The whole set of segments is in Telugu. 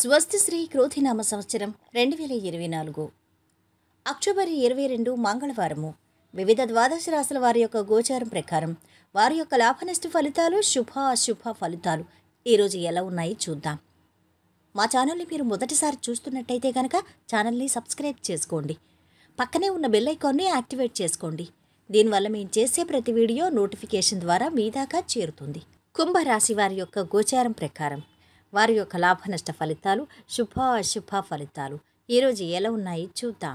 స్వస్తి శ్రీ క్రోధినామ సంవత్సరం రెండు వేల ఇరవై నాలుగు అక్టోబర్ ఇరవై రెండు మంగళవారము వివిధ ద్వాదశ రాశుల వారి యొక్క గోచారం ప్రకారం వారి యొక్క లాభనష్ట ఫలితాలు శుభ అశుభ ఫలితాలు ఈరోజు ఎలా ఉన్నాయి చూద్దాం మా ఛానల్ని మీరు మొదటిసారి చూస్తున్నట్టయితే కనుక ఛానల్ని సబ్స్క్రైబ్ చేసుకోండి పక్కనే ఉన్న బెల్ ఐకాన్ని యాక్టివేట్ చేసుకోండి దీనివల్ల మేము చేసే ప్రతి వీడియో నోటిఫికేషన్ ద్వారా మీ దాకా చేరుతుంది కుంభరాశి వారి యొక్క గోచారం ప్రకారం వారి యొక్క లాభ నష్ట ఫలితాలు శుభ అశుభ ఫలితాలు ఈరోజు ఎలా ఉన్నాయి చూద్దాం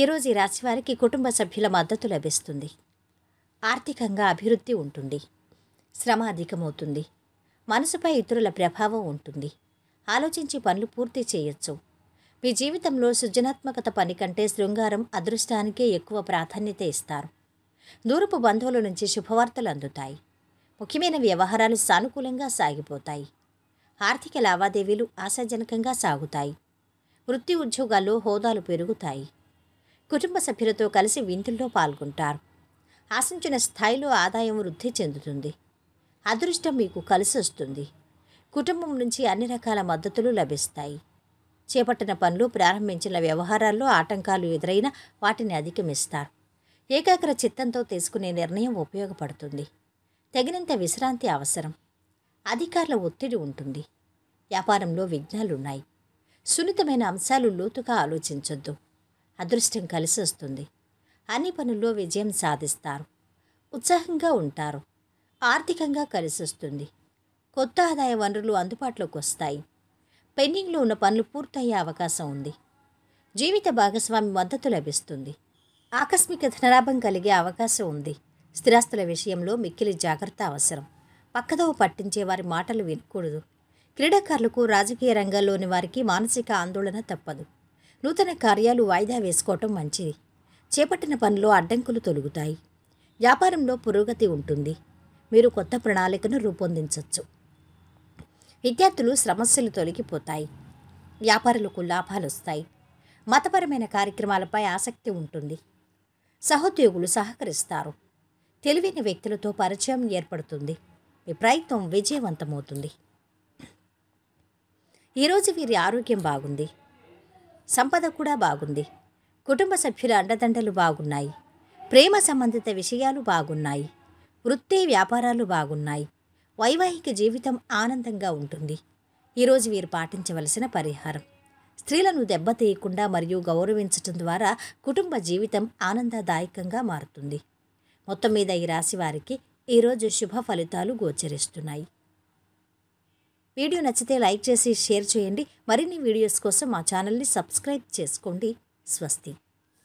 ఈరోజు ఈ రాశి వారికి కుటుంబ సభ్యుల మద్దతు లభిస్తుంది ఆర్థికంగా అభివృద్ధి ఉంటుంది శ్రమ అధికమవుతుంది మనసుపై ఇతరుల ప్రభావం ఉంటుంది ఆలోచించి పనులు పూర్తి చేయొచ్చు మీ జీవితంలో సృజనాత్మకత పని కంటే శృంగారం అదృష్టానికే ఎక్కువ ప్రాధాన్యత ఇస్తారు దూరపు బంధువుల నుంచి శుభవార్తలు అందుతాయి ముఖ్యమైన వ్యవహారాలు సానుకూలంగా సాగిపోతాయి ఆర్థిక లావాదేవీలు ఆశాజనకంగా సాగుతాయి వృత్తి ఉద్యోగాల్లో హోదాలు పెరుగుతాయి కుటుంబ సభ్యులతో కలిసి వింతుల్లో పాల్గొంటారు ఆశించిన స్థాయిలో ఆదాయం వృద్ధి చెందుతుంది అదృష్టం మీకు కలిసి వస్తుంది కుటుంబం నుంచి అన్ని రకాల మద్దతులు లభిస్తాయి చేపట్టిన పనులు ప్రారంభించిన వ్యవహారాల్లో ఆటంకాలు ఎదురైన వాటిని అధిగమిస్తారు ఏకాగ్ర చిత్తంతో తీసుకునే నిర్ణయం ఉపయోగపడుతుంది తగినంత విశ్రాంతి అవసరం అధికారుల ఒత్తిడి ఉంటుంది వ్యాపారంలో విఘ్నాలున్నాయి సున్నితమైన అంశాలు లోతుగా ఆలోచించొద్దు అదృష్టం కలిసి వస్తుంది అన్ని పనుల్లో విజయం సాధిస్తారు ఉత్సాహంగా ఉంటారు ఆర్థికంగా కలిసి వస్తుంది కొత్త ఆదాయ వనరులు అందుబాటులోకి వస్తాయి పెండింగ్లో ఉన్న పనులు పూర్తయ్యే అవకాశం ఉంది జీవిత భాగస్వామి మద్దతు లభిస్తుంది ఆకస్మిక ధనలాభం కలిగే అవకాశం ఉంది స్థిరాస్తుల విషయంలో మిక్కిలి జాగ్రత్త అవసరం పక్కదవ పట్టించే వారి మాటలు వినకూడదు క్రీడాకారులకు రాజకీయ రంగాల్లోని వారికి మానసిక ఆందోళన తప్పదు నూతన కార్యాలు వాయిదా వేసుకోవటం మంచిది చేపట్టిన పనిలో అడ్డంకులు తొలుగుతాయి వ్యాపారంలో పురోగతి ఉంటుంది మీరు కొత్త ప్రణాళికను రూపొందించవచ్చు విద్యార్థులు సమస్యలు తొలగిపోతాయి వ్యాపారులకు లాభాలు వస్తాయి మతపరమైన కార్యక్రమాలపై ఆసక్తి ఉంటుంది సహోద్యోగులు సహకరిస్తారు తెలివైన వ్యక్తులతో పరిచయం ఏర్పడుతుంది మీ ప్రయత్నం విజయవంతమవుతుంది ఈరోజు వీరి ఆరోగ్యం బాగుంది సంపద కూడా బాగుంది కుటుంబ సభ్యుల అండదండలు బాగున్నాయి ప్రేమ సంబంధిత విషయాలు బాగున్నాయి వృత్తి వ్యాపారాలు బాగున్నాయి వైవాహిక జీవితం ఆనందంగా ఉంటుంది ఈరోజు వీరు పాటించవలసిన పరిహారం స్త్రీలను దెబ్బతీయకుండా మరియు గౌరవించటం ద్వారా కుటుంబ జీవితం ఆనందదాయకంగా మారుతుంది మొత్తం మీద ఈ రాశి వారికి ఈరోజు శుభ ఫలితాలు గోచరిస్తున్నాయి వీడియో నచ్చితే లైక్ చేసి షేర్ చేయండి మరిన్ని వీడియోస్ కోసం మా ఛానల్ని సబ్స్క్రైబ్ చేసుకోండి స్వస్తి